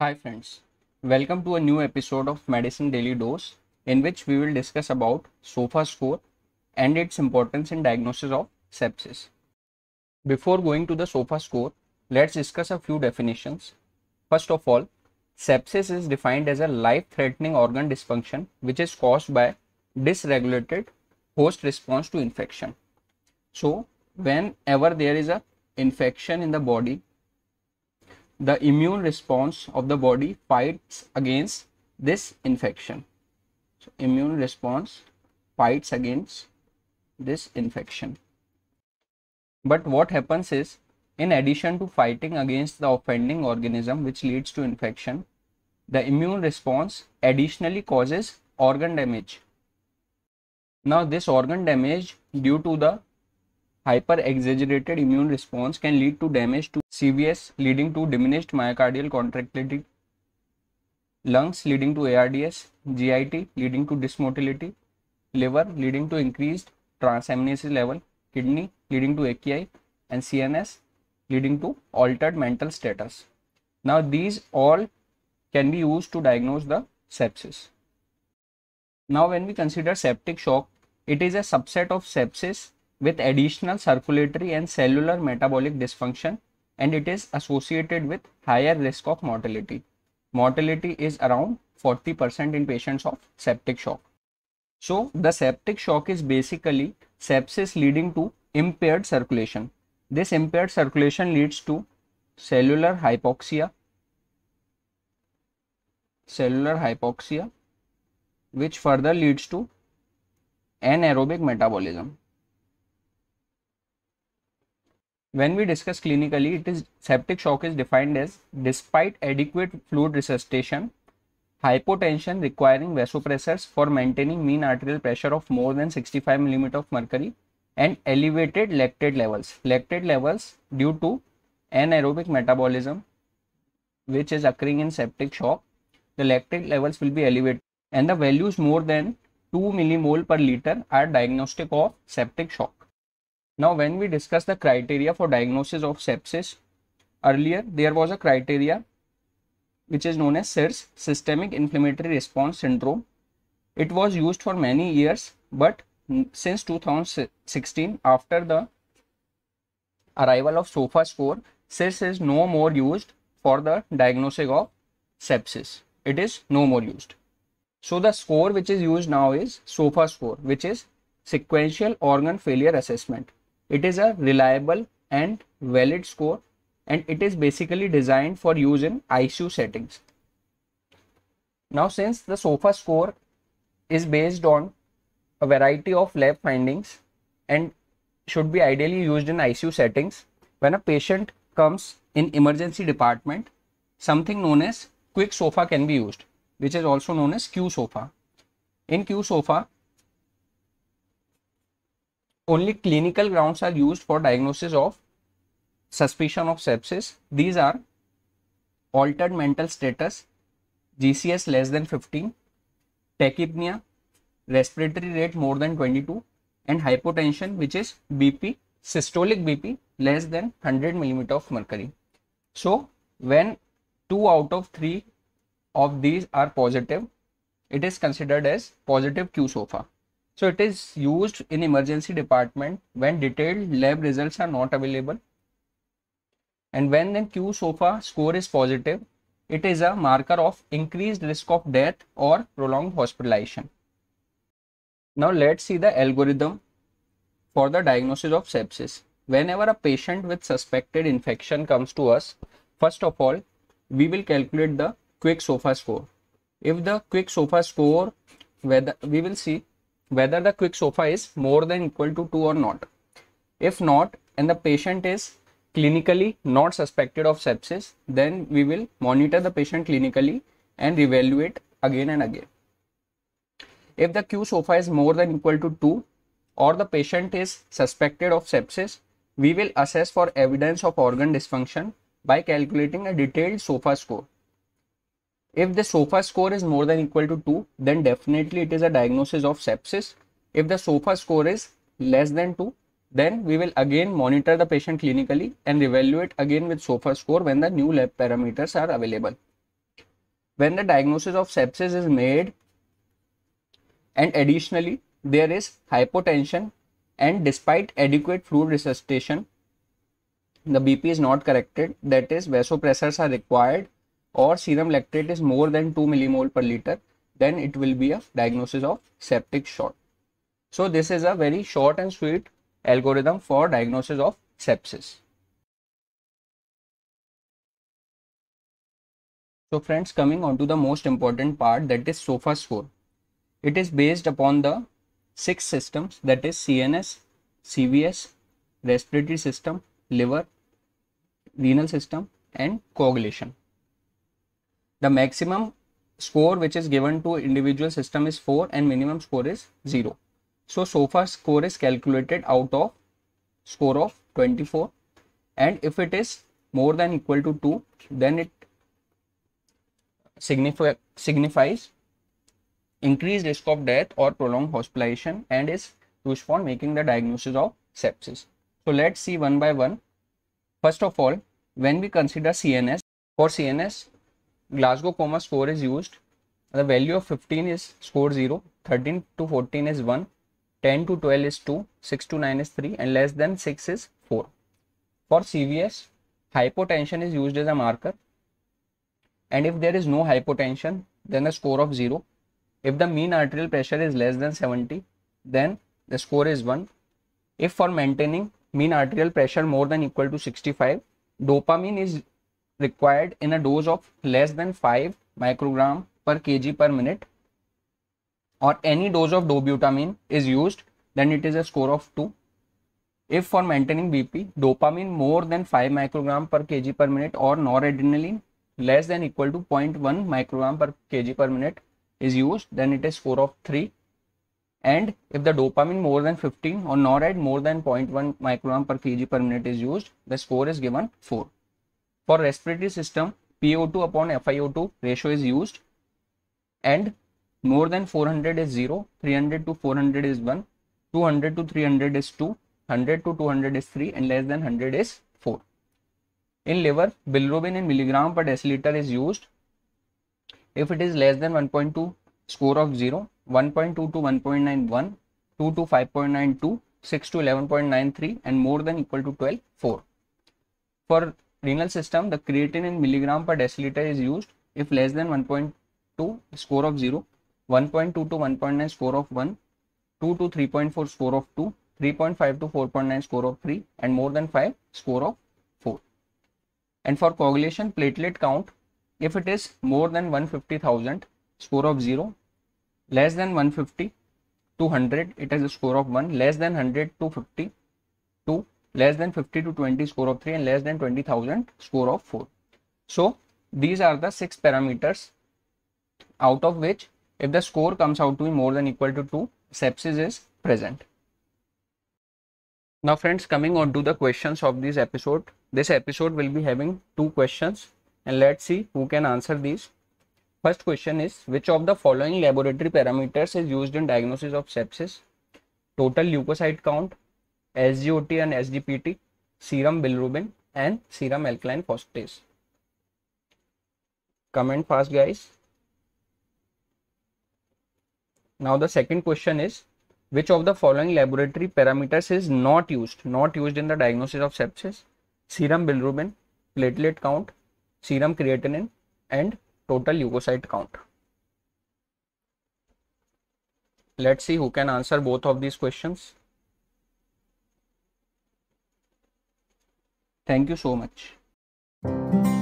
Hi friends, welcome to a new episode of Medicine Daily Dose in which we will discuss about SOFA score and its importance in diagnosis of sepsis. Before going to the SOFA score, let's discuss a few definitions. First of all, sepsis is defined as a life-threatening organ dysfunction which is caused by dysregulated host response to infection. So whenever there is a infection in the body, the immune response of the body fights against this infection. So immune response fights against this infection. But what happens is, in addition to fighting against the offending organism which leads to infection, the immune response additionally causes organ damage now this organ damage due to the hyper exaggerated immune response can lead to damage to CVS leading to diminished myocardial contractility, lungs leading to ARDS, GIT leading to dysmotility, liver leading to increased transaminase level, kidney leading to AKI and CNS leading to altered mental status. Now these all can be used to diagnose the sepsis. Now when we consider septic shock it is a subset of sepsis with additional circulatory and cellular metabolic dysfunction and it is associated with higher risk of mortality. Mortality is around 40% in patients of septic shock. So the septic shock is basically sepsis leading to impaired circulation. This impaired circulation leads to cellular hypoxia, cellular hypoxia, which further leads to anaerobic metabolism. When we discuss clinically, it is septic shock is defined as despite adequate fluid resuscitation, hypotension requiring vasopressors for maintaining mean arterial pressure of more than 65 mm of mercury and elevated lactate levels. Lactate levels due to anaerobic metabolism which is occurring in septic shock, the lactate levels will be elevated and the values more than 2 millimole per liter are diagnostic of septic shock. Now, when we discussed the criteria for diagnosis of sepsis, earlier there was a criteria which is known as SIRS, Systemic Inflammatory Response Syndrome. It was used for many years, but since 2016, after the arrival of SOFAS 4, SIRS is no more used for the diagnosis of sepsis. It is no more used. So the score which is used now is SOFA score, which is sequential organ failure assessment. It is a reliable and valid score and it is basically designed for use in ICU settings. Now since the SOFA score is based on a variety of lab findings and should be ideally used in ICU settings, when a patient comes in emergency department, something known as quick SOFA can be used which is also known as QSOFA. In QSOFA, only clinical grounds are used for diagnosis of suspicion of sepsis. These are altered mental status, GCS less than 15, tachypnea, respiratory rate more than 22, and hypotension, which is BP, systolic BP less than 100 millimeter of mercury. So, when two out of three of these are positive, it is considered as positive Q sofa. So it is used in emergency department when detailed lab results are not available. And when the Q sofa score is positive, it is a marker of increased risk of death or prolonged hospitalization. Now let's see the algorithm for the diagnosis of sepsis. Whenever a patient with suspected infection comes to us, first of all, we will calculate the quick sofa score if the quick sofa score whether we will see whether the quick sofa is more than equal to 2 or not if not and the patient is clinically not suspected of sepsis then we will monitor the patient clinically and evaluate again and again if the q sofa is more than equal to 2 or the patient is suspected of sepsis we will assess for evidence of organ dysfunction by calculating a detailed sofa score if the SOFA score is more than equal to 2, then definitely it is a diagnosis of sepsis. If the SOFA score is less than 2, then we will again monitor the patient clinically and evaluate again with SOFA score when the new lab parameters are available. When the diagnosis of sepsis is made and additionally there is hypotension and despite adequate fluid resuscitation, the BP is not corrected that is vasopressors are required or serum lactate is more than 2 millimole per liter, then it will be a diagnosis of septic shock. So this is a very short and sweet algorithm for diagnosis of sepsis. So friends coming on to the most important part that is SOFA score. It is based upon the six systems that is CNS, CVS, respiratory system, liver, renal system and coagulation the maximum score which is given to individual system is 4 and minimum score is 0 so so far score is calculated out of score of 24 and if it is more than equal to 2 then it signify, signifies increased risk of death or prolonged hospitalization and is used for making the diagnosis of sepsis. So let's see one by one. First of all, when we consider CNS, for CNS, Glasgow comma score is used. The value of 15 is score 0, 13 to 14 is 1, 10 to 12 is 2, 6 to 9 is 3 and less than 6 is 4. For CVS, hypotension is used as a marker and if there is no hypotension then the score of 0. If the mean arterial pressure is less than 70 then the score is 1. If for maintaining mean arterial pressure more than equal to 65 dopamine is required in a dose of less than 5 microgram per kg per minute or any dose of dobutamine is used then it is a score of 2 if for maintaining bp dopamine more than 5 microgram per kg per minute or noradrenaline less than equal to 0.1 microgram per kg per minute is used then it is score of 3 and if the dopamine more than 15 or norad more than 0.1 microgram per kg per minute is used the score is given 4 for respiratory system, PO2 upon FiO2 ratio is used and more than 400 is 0, 300 to 400 is 1, 200 to 300 is 2, 100 to 200 is 3 and less than 100 is 4. In liver, bilirubin in milligram per deciliter is used. If it is less than 1.2, score of 0, 1.2 to 1.91, 2 to 5.92, 6 to 11.93 and more than equal to 12, 4. For renal system, the creatine in milligram per deciliter is used if less than 1.2 score of 0, 1.2 to 1.9 score of 1, 2 to 3.4 score of 2, 3.5 to 4.9 score of 3 and more than 5 score of 4. And for coagulation platelet count, if it is more than 150,000 score of 0, less than 150 to 100 it has a score of 1, less than 100 to 50 two less than 50 to 20 score of 3 and less than 20,000 score of 4. So these are the 6 parameters out of which if the score comes out to be more than equal to 2 sepsis is present. Now friends coming on to the questions of this episode. This episode will be having two questions and let's see who can answer these. First question is which of the following laboratory parameters is used in diagnosis of sepsis? Total leukocyte count, SGOT and SGPT, serum bilirubin and serum alkaline phosphatase. Comment fast guys. Now the second question is which of the following laboratory parameters is not used not used in the diagnosis of sepsis serum bilirubin platelet count serum creatinine and total leukocyte count let's see who can answer both of these questions Thank you so much.